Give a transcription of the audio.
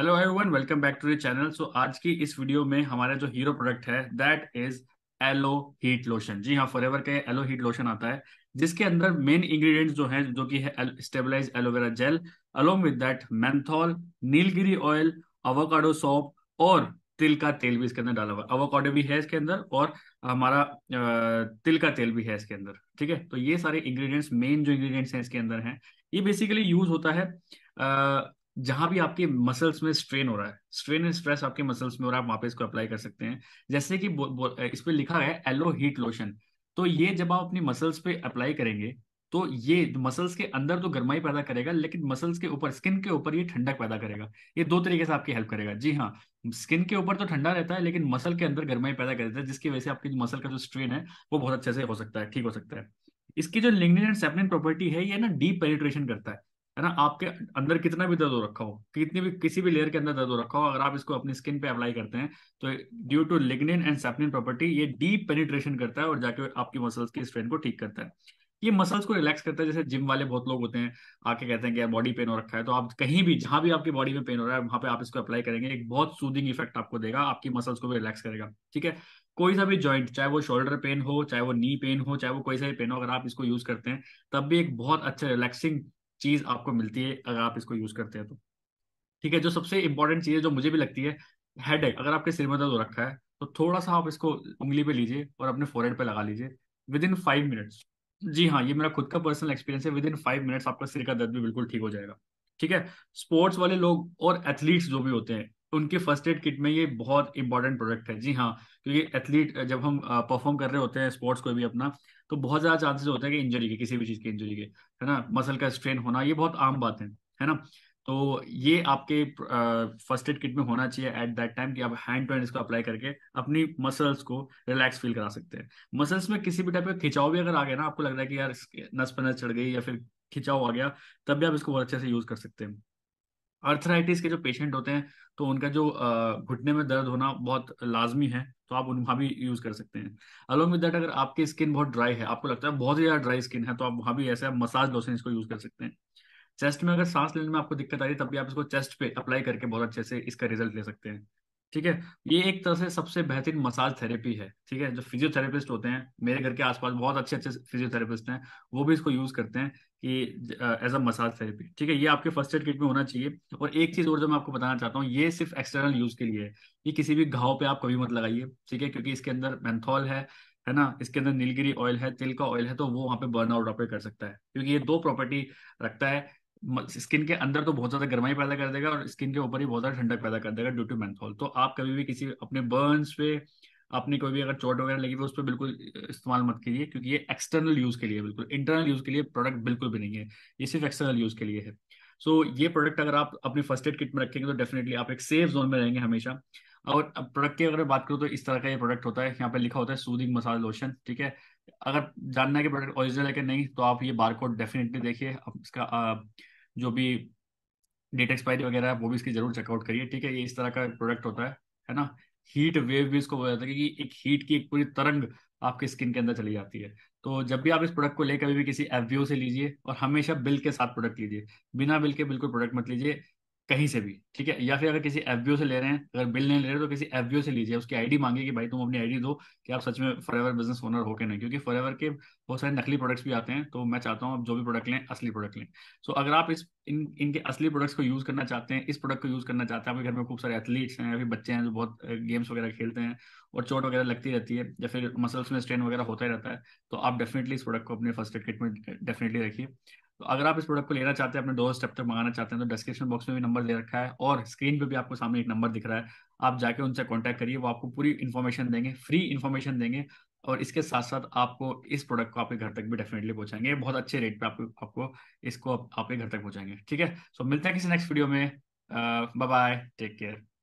hello everyone welcome back to the channel so आज की इस वीडियो में हमारा जो हीरो प्रोडक्ट है that is aloe heat lotion जी हाँ एवर का एलो हीट लोशन आता है जिसके अंदर मेन इंग्रेडिएंट्स जो हैं जो कि है stabilize aloe vera gel along with that menthol नीलगिरी ऑयल अवोकाडो सॉप और तिल का तेल भी इसके अंदर डाला हुआ है अवोकाडो भी है इसके अंदर और हमारा तिल का तेल भी है इसके अंदर ठीक है तो ये सारे इंग्रेडिएंट्स मेन जो इंग्रेडिएंट्स हैं इसके अंदर हैं ये बेसिकली यूज होता है जहां भी आपके मसल्स में स्ट्रेन हो रहा है स्ट्रेन एंड स्ट्रेस आपके मसल्स में हो रहा है आप वहां पर इसको अप्लाई कर सकते हैं जैसे कि इस पर लिखा है एलो हीट लोशन तो ये जब आप अपनी मसल्स पे अप्लाई करेंगे तो ये मसल्स के अंदर तो गर्माई पैदा करेगा लेकिन मसल्स के ऊपर स्किन के ऊपर ये ठंडक पैदा करेगा ये दो तरीके से आपकी हेल्प करेगा जी हाँ स्किन के ऊपर तो ठंडा रहता है लेकिन मसल के अंदर गर्माई पैदा कर देता है जिसकी वजह से आपकी मसल का जो स्ट्रेन है वो बहुत अच्छे से हो सकता है ठीक हो सकता है इसकी जो लिग्निन एंड सेपनिन प्रॉपर्टी है ये ना डीप पेनिट्रेशन करता है है ना आपके अंदर कितना भी दर्द हो रखा हो कितनी भी किसी भी लेयर के अंदर दर्द हो रखा हो अगर आप इसको अपनी स्किन पे अप्लाई करते हैं तो due to lignin and saponin property ये डीप पेनिट्रेशन करता है और जाके आपकी मसल्स की स्ट्रेन को ठीक करता है ये मसल्स को रिलैक्स करता है जैसे जिम वाले बहुत लोग होते हैं आके कहते हैं कि यार बॉडी पेन हो रखा है तो आप कहीं भी जहां भी आपकी बॉडी में पेन हो रहा है वहां पे आप इसको अप्लाई करेंगे एक बहुत सूदिंग इफेक्ट आपको देगा आपकी मसल्स को भी रिलैक्स करेगा ठीक है कोई सा भी जॉइंट चाहे वो शोल्डर पेन हो चाहे वो नी पेन हो चाहे वो कोई सा भी पेन हो अगर आप इसको यूज करते हैं तब भी एक बहुत अच्छा रिलैक्सिंग चीज आपको मिलती है अगर आप इसको यूज करते हैं तो ठीक है जो सबसे इंपॉर्टेंट चीज है जो मुझे भी लगती है हेड एक अगर आपके सिर में दर्द हो रखा है तो थोड़ा सा आप इसको उंगली पे लीजिए और अपने फोरहेड पे लगा लीजिए विद इन फाइव मिनट्स जी हाँ ये मेरा खुद का पर्सनल एक्सपीरियंस है विद इन फाइव मिनट्स आपका सिर का दर्द भी बिल्कुल ठीक हो जाएगा ठीक है स्पोर्ट्स वाले लोग और एथलीट्स जो भी होते हैं उनके फर्स्ट एड किट में ये बहुत इंपॉर्टेंट प्रोडक्ट है जी हाँ क्योंकि एथलीट जब हम परफॉर्म कर रहे होते हैं स्पोर्ट्स को भी अपना तो बहुत ज्यादा चांसेस होते हैं कि इंजरी के किसी भी चीज की इंजरी के है ना मसल का स्ट्रेन होना ये बहुत आम बात है है ना तो ये आपके फर्स्ट एड किट में होना चाहिए एट दैट टाइम कि आप हैंड टू हैंड इसको अप्लाई करके अपनी मसल्स को रिलैक्स फील करा सकते हैं मसल्स में किसी भी टाइप का खिंचाव भी अगर आ गया ना आपको लग रहा है कि यार नस पर नस चढ़ गई या फिर खिंचाव आ गया तब भी आप इसको बहुत अच्छे से यूज कर सकते हैं अर्थराइटिस के जो पेशेंट होते हैं तो उनका जो घुटने में दर्द होना बहुत लाजमी है तो आप उन वहाँ भी यूज कर सकते हैं अलोम विद दैट अगर आपकी स्किन बहुत ड्राई है आपको लगता है बहुत ही ज्यादा ड्राई स्किन है तो आप वहाँ भी ऐसे मसाज लोशन इसको यूज कर सकते हैं चेस्ट में अगर सांस लेने में आपको दिक्कत आ रही है तब भी आप इसको चेस्ट पे अप्लाई करके बहुत अच्छे से इसका रिजल्ट ले सकते हैं ठीक है ये एक तरह से सबसे बेहतरीन मसाज थेरेपी है ठीक है जो फिजियोथेरेपिस्ट होते हैं मेरे घर के आसपास बहुत अच्छे अच्छे फिजियोथेरेपिस्ट हैं वो भी इसको यूज करते हैं कि एज अ मसाज थेरेपी ठीक है ये आपके फर्स्ट एड किट में होना चाहिए और एक चीज और जो मैं आपको बताना चाहता हूँ ये सिर्फ एक्सटर्नल यूज के लिए है ये किसी भी घाव पे आप कभी मत लगाइए ठीक है क्योंकि इसके अंदर मैंथॉल है है ना इसके अंदर नीलगिरी ऑयल है तिल का ऑयल है तो वो वहां पे बर्न आउट ऑपरेट कर सकता है क्योंकि ये दो प्रॉपर्टी रखता है स्किन के अंदर तो बहुत ज्यादा गर्माई पैदा कर देगा और स्किन के ऊपर ही बहुत ज्यादा ठंडक पैदा कर देगा ड्यू टू मैंथॉल तो आप कभी भी किसी अपने बर्न्स पे अपने कोई भी अगर चोट वगैरह लगी हुई उस पर बिल्कुल इस्तेमाल मत कीजिए क्योंकि ये एक्सटर्नल यूज के लिए बिल्कुल इंटरनल यूज के लिए प्रोडक्ट बिल्कुल भी नहीं है ये सिर्फ एक्सटर्नल यूज के लिए है सो so, ये प्रोडक्ट अगर आप अपनी फर्स्ट एड किट में रखेंगे तो डेफिनेटली आप एक सेफ जोन में रहेंगे हमेशा और प्रोडक्ट की अगर बात करूँ तो इस तरह का ये प्रोडक्ट होता है यहाँ पे लिखा होता है सूदिंग मसाज लोशन ठीक है अगर जानना है कि प्रोडक्ट ओरिजिनल है कि नहीं तो आप ये बार कोड डेफिनेटली देखिए इसका जो भी डेट एक्सपायरी वगैरह है वो भी इसकी जरूर चेकआउट करिए ठीक है ये इस तरह का प्रोडक्ट होता है है ना हीट वेव भी इसको बोला जाता है क्योंकि एक हीट की एक पूरी तरंग आपके स्किन के अंदर चली जाती है तो जब भी आप इस प्रोडक्ट को लेकर भी किसी एफ से लीजिए और हमेशा बिल के साथ प्रोडक्ट लीजिए बिना बिल के बिल्कुल प्रोडक्ट मत लीजिए कहीं से भी ठीक है या फिर अगर किसी एफ से ले रहे हैं अगर बिल नहीं ले रहे तो किसी एफ से लीजिए उसकी आईडी मांगिए कि भाई तुम अपनी आईडी दो कि आप सच में फॉर बिजनेस ओनर हो के नहीं क्योंकि फॉर के बहुत सारे नकली प्रोडक्ट्स भी आते हैं तो मैं चाहता हूँ आप जो भी प्रोडक्ट लें असली प्रोडक्ट लें सो अगर आप इस इन इनके असली प्रोडक्ट्स को यूज़ करना चाहते हैं इस प्रोडक्ट को यूज़ करना चाहते हैं आपके घर में खूब सारे एथलीट्स हैं या फिर बच्चे हैं जो बहुत गेम्स वगैरह खेलते हैं और चोट वगैरह लगती रहती है या फिर मसल्स में स्ट्रेन वगैरह होता ही रहता है तो आप डेफिनेटली इस प्रोडक्ट को अपने फर्स्ट एड किट में डेफिनेटली रखिए तो अगर आप इस प्रोडक्ट को लेना चाहते हैं अपने दोस्त स्टेप तक मंगाना चाहते हैं तो डिस्क्रिप्शन बॉक्स में भी नंबर दे रखा है और स्क्रीन पे भी आपको सामने एक नंबर दिख रहा है आप जाके उनसे कॉन्टैक्ट करिए वो आपको पूरी इन्फॉर्मेशन देंगे फ्री इन्फॉर्मेशन देंगे और इसके साथ साथ आपको इस प्रोडक्ट को आपके घर तक भी डेफिनेटली पहुंचाएंगे बहुत अच्छे रेट पर आपको आपको इसको आपके घर तक पहुंचाएंगे ठीक है सो मिलते हैं किसी नेक्स्ट वीडियो में बाय बाय टेक केयर